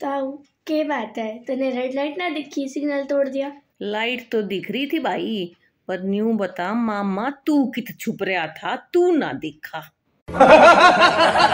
ताऊ के बात है तेने रेड लाइट ना दिखी सिग्नल तोड़ दिया लाइट तो दिख रही थी भाई पर न्यू बता मामा तू कित छुप रहा था तू ना दिखा